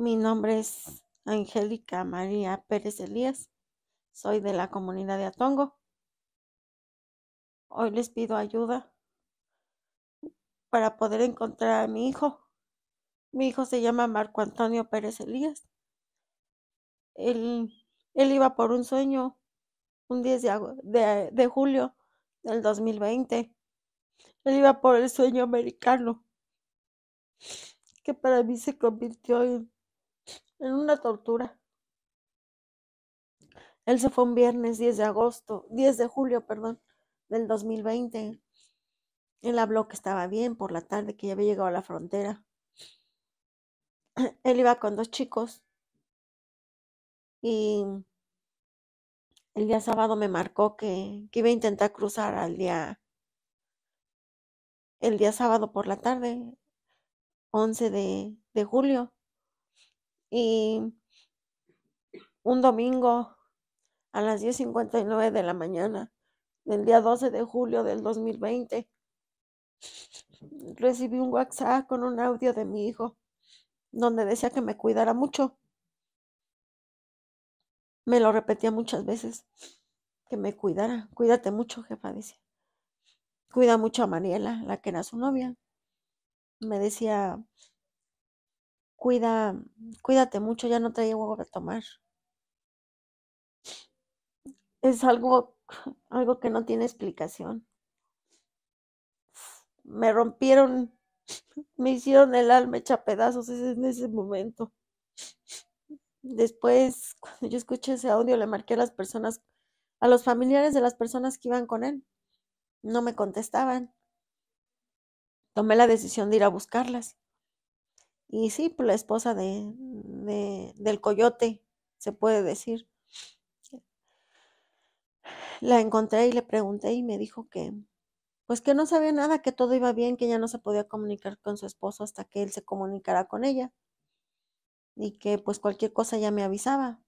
Mi nombre es Angélica María Pérez Elías. Soy de la comunidad de Atongo. Hoy les pido ayuda para poder encontrar a mi hijo. Mi hijo se llama Marco Antonio Pérez Elías. Él, iba por un sueño un 10 de, de julio del 2020. Él iba por el sueño americano, que para mí se convirtió en en una tortura. Él se fue un viernes 10 de agosto, 10 de julio, perdón, del 2020. Él habló que estaba bien por la tarde, que ya había llegado a la frontera. Él iba con dos chicos y el día sábado me marcó que, iba a intentar cruzar al día, el día sábado por la tarde, 11 de, de julio. Y un domingo a las 10.59 de la mañana del día 12 de julio del 2020, recibí un WhatsApp con un audio de mi hijo donde decía que me cuidara mucho. Me lo repetía muchas veces, que me cuidara. Cuídate mucho, jefa, decía. Cuida mucho a Mariela, la que era su novia. Me decía, cuida, cuídate mucho, ya no traigo agua para tomar. Es algo, algo que no tiene explicación. Me rompieron, me hicieron el alma hecha pedazos en ese momento. Después, cuando yo escuché ese audio, le marqué a las personas, a los familiares de las personas que iban con él. No me contestaban. Tomé la decisión de ir a buscarlas y sí, pues la esposa de, del coyote, se puede decir. La encontré y le pregunté y me dijo que, pues que no sabía nada, que todo iba bien, que ya no se podía comunicar con su esposo hasta que él se comunicara con ella. Y que pues cualquier cosa ya me avisaba.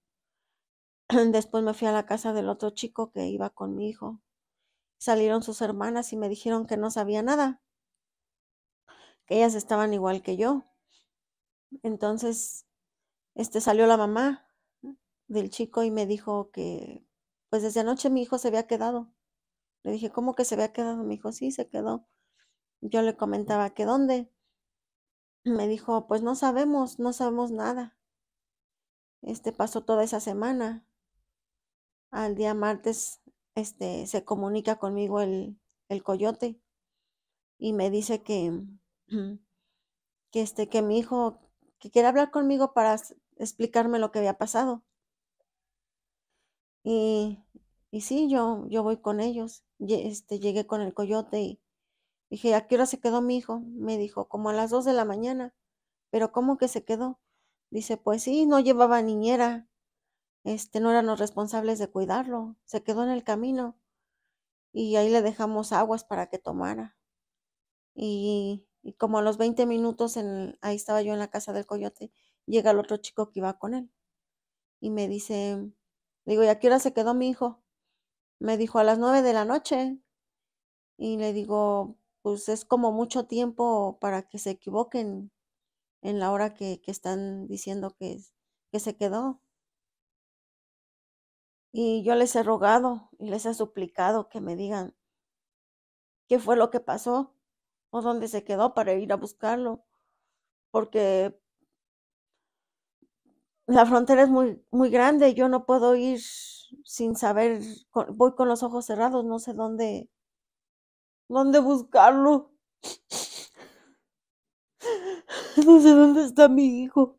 Después me fui a la casa del otro chico que iba con mi hijo. Salieron sus hermanas y me dijeron que no sabía nada, que ellas estaban igual que yo, entonces, este salió la mamá del chico y me dijo que, pues desde anoche mi hijo se había quedado. Le dije, ¿cómo que se había quedado? Mi hijo, sí, se quedó. Yo le comentaba, ¿que dónde? Me dijo, pues no sabemos, no sabemos nada. Este pasó toda esa semana. Al día martes, este, se comunica conmigo el, el coyote y me dice que, que este, que mi hijo que quería hablar conmigo para explicarme lo que había pasado. Y, y sí, yo, yo voy con ellos. Este, llegué con el coyote y dije, ¿a qué hora se quedó mi hijo? Me dijo, como a las dos de la mañana. Pero ¿cómo que se quedó? Dice, pues sí, no llevaba niñera. Este, no eran los responsables de cuidarlo. Se quedó en el camino. Y ahí le dejamos aguas para que tomara. Y y como a los 20 minutos, en, ahí estaba yo en la casa del coyote, llega el otro chico que iba con él. Y me dice, digo, ¿y a qué hora se quedó mi hijo? Me dijo, a las 9 de la noche. Y le digo, pues es como mucho tiempo para que se equivoquen en la hora que, están diciendo que, que se quedó. Y yo les he rogado y les he suplicado que me digan qué fue lo que pasó o dónde se quedó para ir a buscarlo, porque la frontera es muy, muy grande, yo no puedo ir sin saber, voy con los ojos cerrados, no sé dónde, dónde buscarlo. No sé dónde está mi hijo.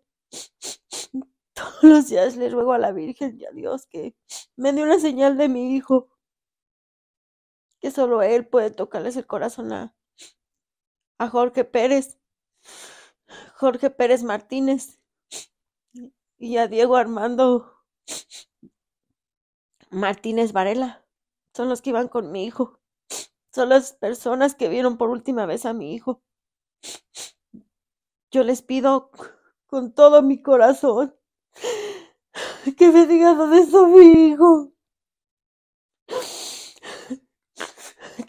Todos los días le ruego a la Virgen y a Dios que me dé una señal de mi hijo. Que solo Él puede tocarles el corazón a, a Jorge Pérez, Jorge Pérez Martínez y a Diego Armando Martínez Varela. Son los que iban con mi hijo. Son las personas que vieron por última vez a mi hijo. Yo les pido con todo mi corazón que me digan dónde está mi hijo.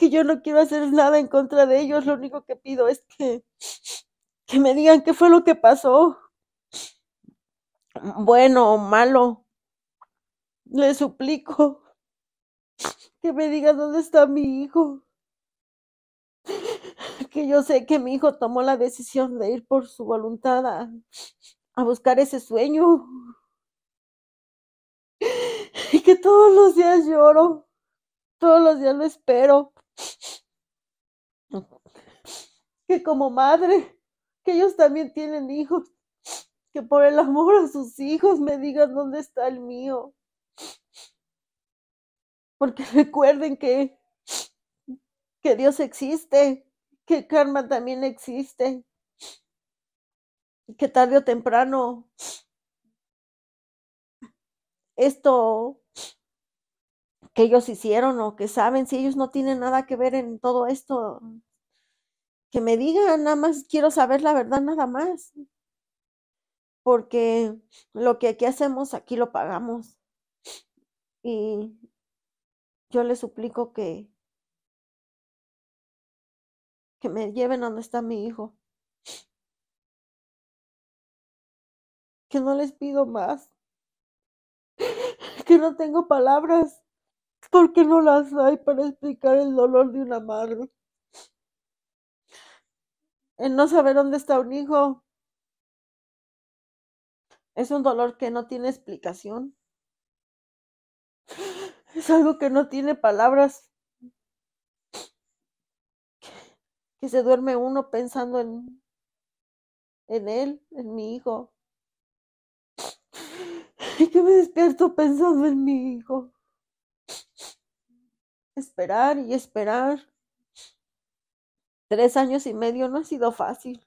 que yo no quiero hacer nada en contra de ellos, lo único que pido es que, que me digan qué fue lo que pasó, bueno o malo. les suplico que me digan dónde está mi hijo. Que yo sé que mi hijo tomó la decisión de ir por su voluntad a buscar ese sueño. Y que todos los días lloro, todos los días lo espero. que como madre, que ellos también tienen hijos, que por el amor a sus hijos me digan dónde está el mío. Porque recuerden que, que Dios existe, que karma también existe, que tarde o temprano esto que ellos hicieron o que saben, si ellos no tienen nada que ver en todo esto, mm. que me digan, nada más quiero saber la verdad, nada más. Porque lo que aquí hacemos, aquí lo pagamos. Y yo les suplico que, que me lleven donde está mi hijo. Que no les pido más. Que no tengo palabras porque no las hay para explicar el dolor de una madre. El no saber dónde está un hijo es un dolor que no tiene explicación. Es algo que no tiene palabras. Que se duerme uno pensando en, en él, en mi hijo. Y que me despierto pensando en mi hijo esperar y esperar. Tres años y medio no ha sido fácil.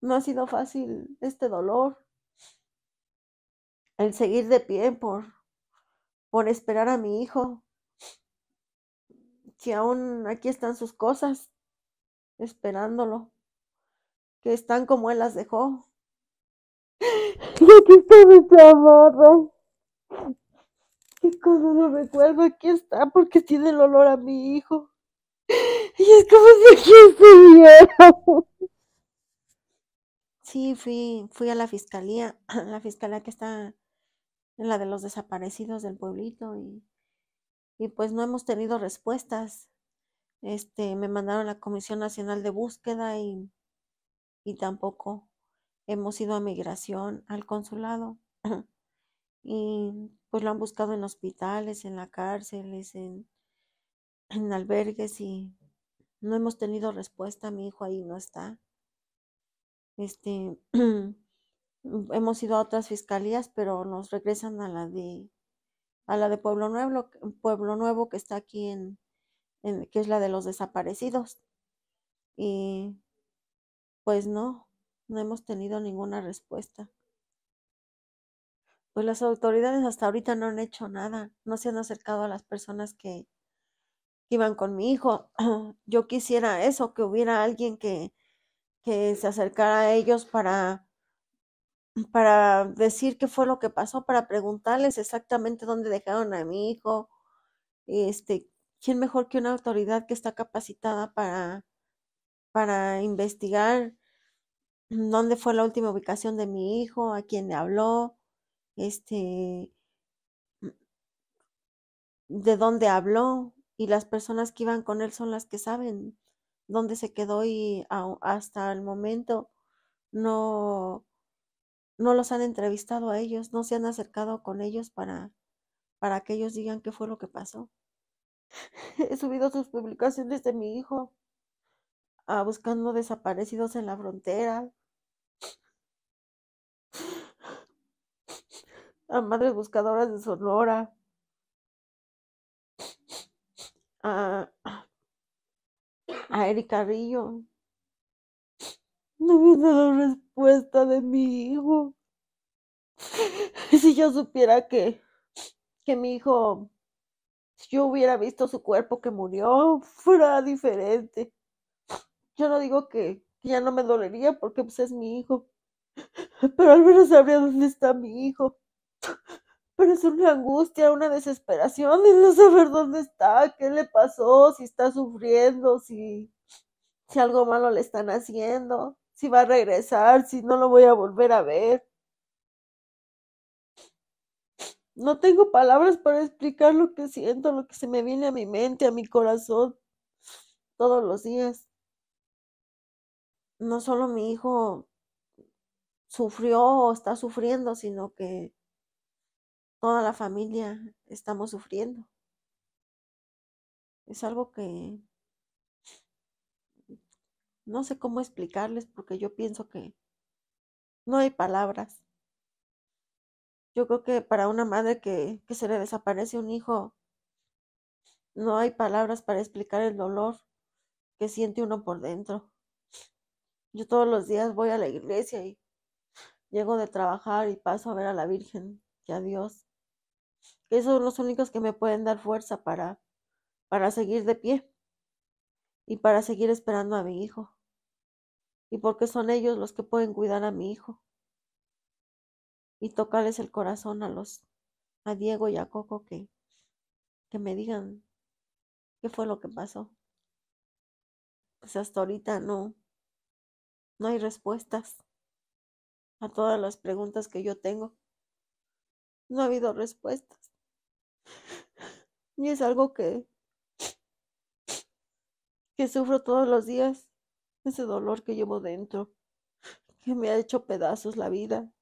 No ha sido fácil este dolor. El seguir de pie por, por esperar a mi hijo. Que aún aquí están sus cosas, esperándolo. Que están como él las dejó. aquí está mi y cuando lo recuerdo, aquí está, porque tiene el olor a mi hijo. Y es como si aquí estuviera. Sí, fui, fui a la fiscalía, la fiscalía que está en la de los desaparecidos del pueblito y, pues no hemos tenido respuestas. Este, me mandaron a la Comisión Nacional de Búsqueda y, y tampoco hemos ido a migración, al consulado. y pues lo han buscado en hospitales, en la cárceles, en, en albergues y no hemos tenido respuesta. Mi hijo ahí no está. Este, hemos ido a otras fiscalías, pero nos regresan a la de a la de Pueblo Nuevo, Pueblo Nuevo que está aquí en, en que es la de los desaparecidos. Y pues no, no hemos tenido ninguna respuesta pues las autoridades hasta ahorita no han hecho nada, no se han acercado a las personas que, iban con mi hijo. Yo quisiera eso, que hubiera alguien que, que se acercara a ellos para, para decir qué fue lo que pasó, para preguntarles exactamente dónde dejaron a mi hijo. Este, ¿Quién mejor que una autoridad que está capacitada para, para investigar dónde fue la última ubicación de mi hijo, a quién le habló? este, mm, de dónde habló y las personas que iban con él son las que saben dónde se quedó y hasta el momento no, no los han entrevistado a ellos, no se han acercado con ellos para, para que ellos digan qué fue lo que pasó. He subido sus publicaciones de mi hijo ah, buscando desaparecidos en la frontera, a Madres Buscadoras de Sonora, a, a Eric Carrillo. No hubiera dado respuesta de mi hijo. Si yo supiera que, que mi hijo, si yo hubiera visto su cuerpo que murió, fuera diferente. Yo no digo que, ya no me dolería porque pues, es mi hijo, pero al menos sabría dónde está mi hijo. Pero es una angustia, una desesperación de no saber dónde está, qué le pasó, si está sufriendo, si, si algo malo le están haciendo, si va a regresar, si no lo voy a volver a ver. No tengo palabras para explicar lo que siento, lo que se me viene a mi mente, a mi corazón, todos los días. No solo mi hijo sufrió o está sufriendo, sino que toda la familia estamos sufriendo. Es algo que no sé cómo explicarles porque yo pienso que no hay palabras. Yo creo que para una madre que, se le desaparece un hijo, no hay palabras para explicar el dolor que siente uno por dentro. Yo todos los días voy a la iglesia y llego de trabajar y paso a ver a la Virgen y a Dios esos son los únicos que me pueden dar fuerza para, para seguir de pie y para seguir esperando a mi hijo. Y porque son ellos los que pueden cuidar a mi hijo y tocarles el corazón a los a Diego y a Coco que, que me digan qué fue lo que pasó. Pues hasta ahorita no no hay respuestas a todas las preguntas que yo tengo. No ha habido respuesta. Y es algo que, que sufro todos los días, ese dolor que llevo dentro, que me ha hecho pedazos la vida,